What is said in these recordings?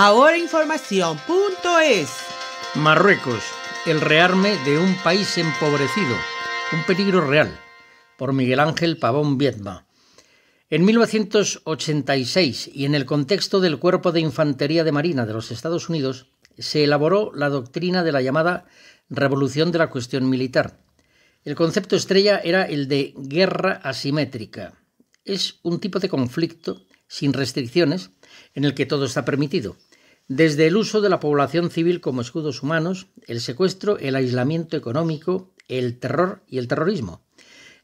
Ahora información.es. Marruecos, el rearme de un país empobrecido, un peligro real, por Miguel Ángel Pavón Viedma. En 1986 y en el contexto del Cuerpo de Infantería de Marina de los Estados Unidos, se elaboró la doctrina de la llamada Revolución de la Cuestión Militar. El concepto estrella era el de guerra asimétrica. Es un tipo de conflicto sin restricciones en el que todo está permitido desde el uso de la población civil como escudos humanos, el secuestro, el aislamiento económico, el terror y el terrorismo.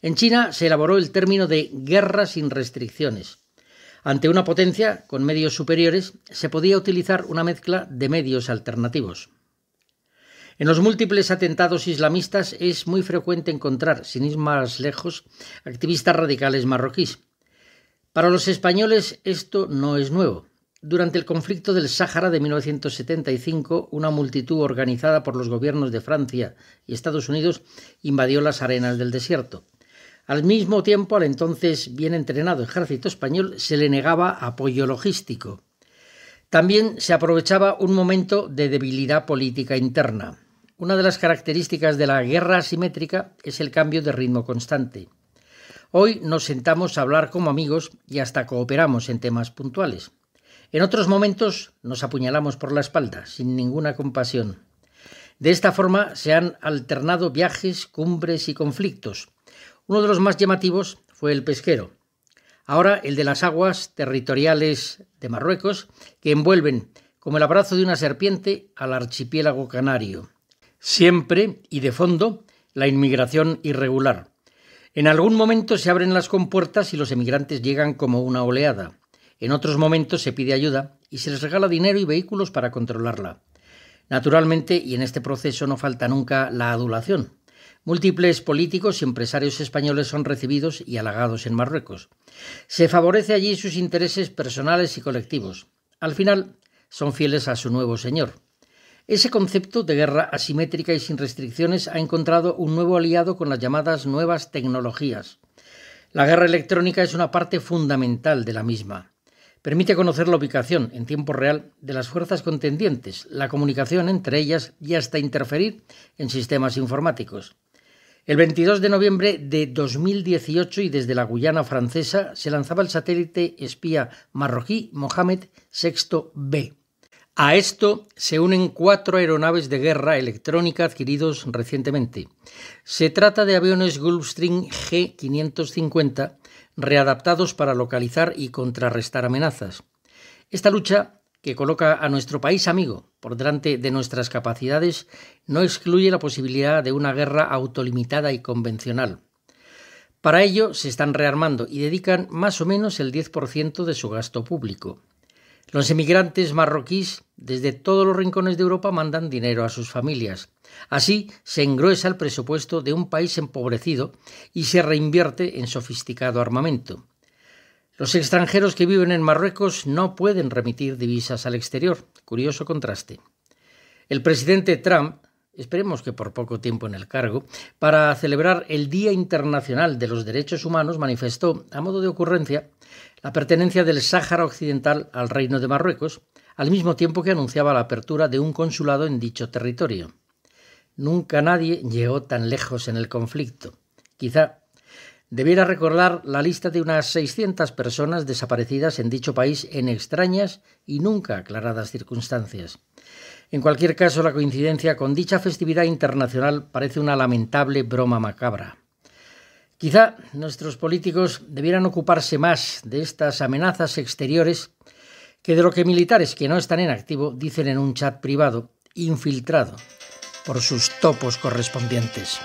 En China se elaboró el término de guerra sin restricciones. Ante una potencia con medios superiores se podía utilizar una mezcla de medios alternativos. En los múltiples atentados islamistas es muy frecuente encontrar, sin ir más lejos, activistas radicales marroquíes. Para los españoles esto no es nuevo. Durante el conflicto del Sáhara de 1975, una multitud organizada por los gobiernos de Francia y Estados Unidos invadió las arenas del desierto. Al mismo tiempo, al entonces bien entrenado ejército español se le negaba apoyo logístico. También se aprovechaba un momento de debilidad política interna. Una de las características de la guerra asimétrica es el cambio de ritmo constante. Hoy nos sentamos a hablar como amigos y hasta cooperamos en temas puntuales. En otros momentos nos apuñalamos por la espalda, sin ninguna compasión. De esta forma se han alternado viajes, cumbres y conflictos. Uno de los más llamativos fue el pesquero. Ahora el de las aguas territoriales de Marruecos, que envuelven como el abrazo de una serpiente al archipiélago canario. Siempre y de fondo la inmigración irregular. En algún momento se abren las compuertas y los emigrantes llegan como una oleada. En otros momentos se pide ayuda y se les regala dinero y vehículos para controlarla. Naturalmente, y en este proceso no falta nunca la adulación. Múltiples políticos y empresarios españoles son recibidos y halagados en Marruecos. Se favorece allí sus intereses personales y colectivos. Al final, son fieles a su nuevo señor. Ese concepto de guerra asimétrica y sin restricciones ha encontrado un nuevo aliado con las llamadas nuevas tecnologías. La guerra electrónica es una parte fundamental de la misma. Permite conocer la ubicación en tiempo real de las fuerzas contendientes, la comunicación entre ellas y hasta interferir en sistemas informáticos. El 22 de noviembre de 2018 y desde la Guyana francesa se lanzaba el satélite espía marroquí Mohamed VI B. A esto se unen cuatro aeronaves de guerra electrónica adquiridos recientemente. Se trata de aviones Gulfstream G550 readaptados para localizar y contrarrestar amenazas. Esta lucha, que coloca a nuestro país amigo por delante de nuestras capacidades, no excluye la posibilidad de una guerra autolimitada y convencional. Para ello se están rearmando y dedican más o menos el 10% de su gasto público. Los emigrantes marroquíes desde todos los rincones de Europa mandan dinero a sus familias. Así se engruesa el presupuesto de un país empobrecido y se reinvierte en sofisticado armamento. Los extranjeros que viven en Marruecos no pueden remitir divisas al exterior. Curioso contraste. El presidente Trump esperemos que por poco tiempo en el cargo, para celebrar el Día Internacional de los Derechos Humanos, manifestó, a modo de ocurrencia, la pertenencia del Sáhara Occidental al Reino de Marruecos, al mismo tiempo que anunciaba la apertura de un consulado en dicho territorio. Nunca nadie llegó tan lejos en el conflicto. Quizá debiera recordar la lista de unas 600 personas desaparecidas en dicho país en extrañas y nunca aclaradas circunstancias. En cualquier caso, la coincidencia con dicha festividad internacional parece una lamentable broma macabra. Quizá nuestros políticos debieran ocuparse más de estas amenazas exteriores que de lo que militares que no están en activo dicen en un chat privado, infiltrado por sus topos correspondientes.